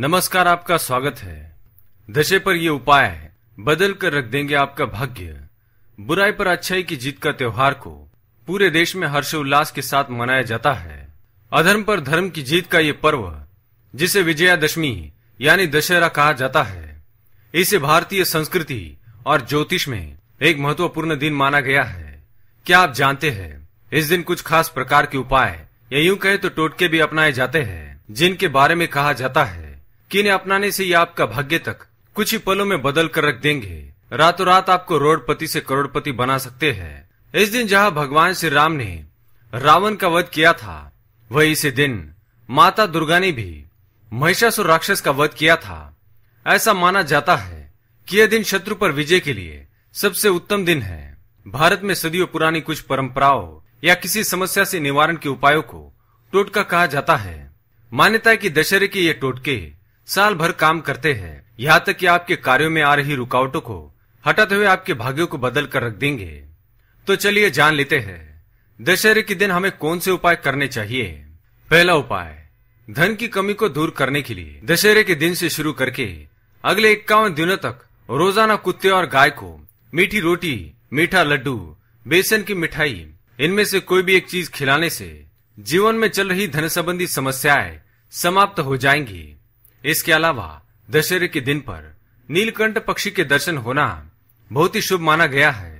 नमस्कार आपका स्वागत है दशे पर ये उपाय है बदल कर रख देंगे आपका भाग्य बुराई पर अच्छाई की जीत का त्योहार को पूरे देश में हर्षोल्लास के साथ मनाया जाता है अधर्म पर धर्म की जीत का ये पर्व जिसे विजयादशमी यानी दशहरा कहा जाता है इसे भारतीय संस्कृति और ज्योतिष में एक महत्वपूर्ण दिन माना गया है क्या आप जानते हैं इस दिन कुछ खास प्रकार के उपाय या यूं कहे तो टोटके भी अपनाए जाते हैं जिनके बारे में कहा जाता है कि इन्हें अपनाने से ये आपका भाग्य तक कुछ ही पलों में बदल कर रख देंगे रातों रात आपको रोडपति से करोड़पति बना सकते हैं इस दिन जहाँ भगवान श्री राम ने रावण का वध किया था वही इसी दिन माता दुर्गा ने भी महिषासुर राक्षस का वध किया था ऐसा माना जाता है कि यह दिन शत्रु पर विजय के लिए सबसे उत्तम दिन है भारत में सदियों पुरानी कुछ परंपराओं या किसी समस्या से निवारण के उपायों को टोटका कहा जाता है मान्यता है कि दशहरे के ये टोटके साल भर काम करते हैं यहाँ तक कि आपके कार्यों में आ रही रुकावटों को हटाते हुए आपके भाग्यों को बदल कर रख देंगे तो चलिए जान लेते हैं दशहरे के दिन हमें कौन से उपाय करने चाहिए पहला उपाय धन की कमी को दूर करने के लिए दशहरे के दिन से शुरू करके अगले इक्यावन दिनों तक रोजाना कुत्ते और गाय को मीठी रोटी मीठा लड्डू बेसन की मिठाई इनमें से कोई भी एक चीज खिलाने से जीवन में चल रही धन संबंधी समस्याएं समाप्त हो जाएंगी इसके अलावा दशहरे के दिन पर नीलकंठ पक्षी के दर्शन होना बहुत ही शुभ माना गया है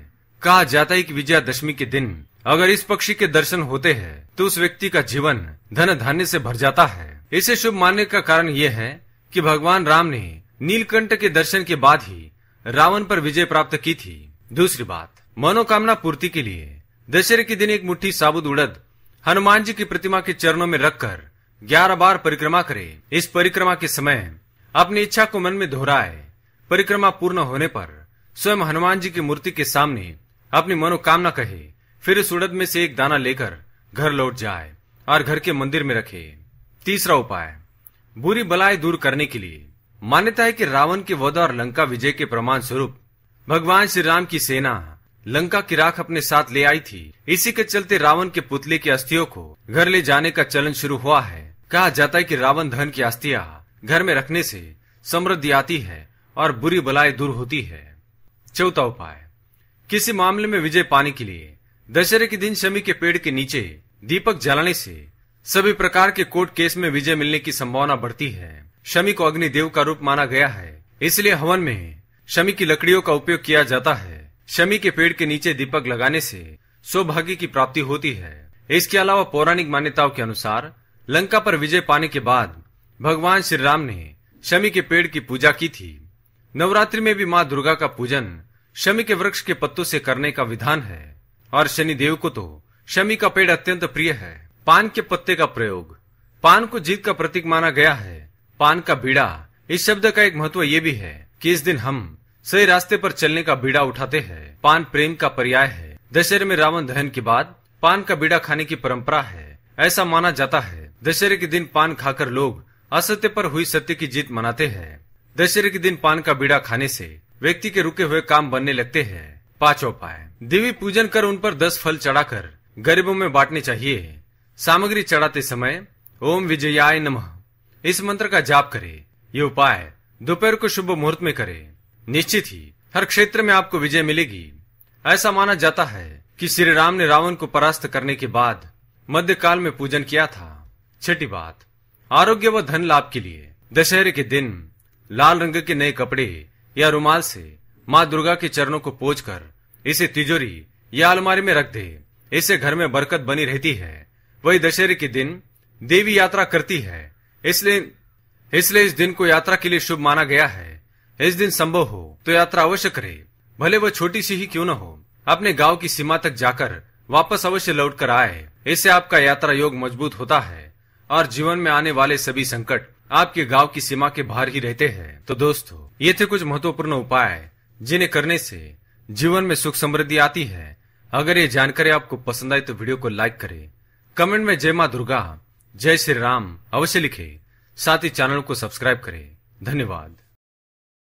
कहा जाता है कि विजयादशमी के दिन अगर इस पक्षी के दर्शन होते हैं तो उस व्यक्ति का जीवन धन धान्य से भर जाता है इसे शुभ मानने का कारण ये है कि भगवान राम ने नीलकंठ के दर्शन के बाद ही रावण पर विजय प्राप्त की थी दूसरी बात मनोकामना पूर्ति के लिए दशहरे के दिन एक मुठ्ठी साबुत उड़द हनुमान जी की प्रतिमा के चरणों में रखकर ग्यारह बार परिक्रमा करे इस परिक्रमा के समय अपनी इच्छा को मन में दोहराए परिक्रमा पूर्ण होने पर स्वयं हनुमान जी की मूर्ति के सामने अपनी मनोकामना कहे फिर इस उड़द में से एक दाना लेकर घर लौट जाए और घर के मंदिर में रखे तीसरा उपाय बुरी बलाएं दूर करने के लिए मान्यता है कि रावण के वध और लंका विजय के प्रमाण स्वरूप भगवान श्री राम की सेना लंका की राख अपने साथ ले आई थी इसी के चलते रावण के पुतले की अस्थियों को घर ले जाने का चलन शुरू हुआ है कहा जाता है कि रावण धन की अस्थिया घर में रखने से समृद्धि आती है और बुरी बलाएं दूर होती है चौथा उपाय किसी मामले में विजय पाने के लिए दशहरे के दिन शमी के पेड़ के नीचे दीपक जलाने से सभी प्रकार के कोर्ट केस में विजय मिलने की संभावना बढ़ती है शमी को अग्निदेव का रूप माना गया है इसलिए हवन में शमी की लकड़ियों का उपयोग किया जाता है शमी के पेड़ के नीचे दीपक लगाने से सौभाग्य की प्राप्ति होती है इसके अलावा पौराणिक मान्यताओं के अनुसार लंका पर विजय पाने के बाद भगवान श्री राम ने शमी के पेड़ की पूजा की थी नवरात्रि में भी माँ दुर्गा का पूजन शमी के वृक्ष के पत्तों से करने का विधान है और शनि देव को तो शमी का पेड़ अत्यंत प्रिय है पान के पत्ते का प्रयोग पान को जीत का प्रतीक माना गया है पान का बीड़ा इस शब्द का एक महत्व ये भी है कि इस दिन हम सही रास्ते पर चलने का बीड़ा उठाते हैं पान प्रेम का पर्याय है दशहरे में रावण दहन के बाद पान का बीड़ा खाने की परंपरा है ऐसा माना जाता है दशहरे के दिन पान खाकर लोग असत्य पर हुई सत्य की जीत मनाते हैं दशहरे के दिन पान का बीड़ा खाने से व्यक्ति के रुके हुए काम बनने लगते हैं उपाय देवी पूजन कर उन पर दस फल चढ़ाकर गरीबों में बांटने चाहिए सामग्री चढ़ाते समय ओम विजयाय नमः इस मंत्र का जाप करें ये उपाय दोपहर को शुभ मुहूर्त में करें निश्चित ही हर क्षेत्र में आपको विजय मिलेगी ऐसा माना जाता है कि श्री राम ने रावण को परास्त करने के बाद काल में पूजन किया था छठी बात आरोग्य व धन लाभ के लिए दशहरे के दिन लाल रंग के नए कपड़े या रुमाल से माँ दुर्गा के चरणों को पोज कर इसे तिजोरी या अलमारी में रख दे इससे घर में बरकत बनी रहती है वही दशहरे के दिन देवी यात्रा करती है इसलिए इसलिए इस दिन को यात्रा के लिए शुभ माना गया है इस दिन संभव हो तो यात्रा अवश्य करे भले वह छोटी सी ही क्यों न हो अपने गांव की सीमा तक जाकर वापस अवश्य लौट कर आए इससे आपका यात्रा योग मजबूत होता है और जीवन में आने वाले सभी संकट आपके गांव की सीमा के बाहर ही रहते हैं तो दोस्तों ये थे कुछ महत्वपूर्ण उपाय जिन्हें करने से जीवन में सुख समृद्धि आती है अगर ये जानकारी आपको पसंद आई तो वीडियो को लाइक करे कमेंट में जय माँ दुर्गा जय श्री राम अवश्य लिखे साथ ही चैनल को सब्सक्राइब करें धन्यवाद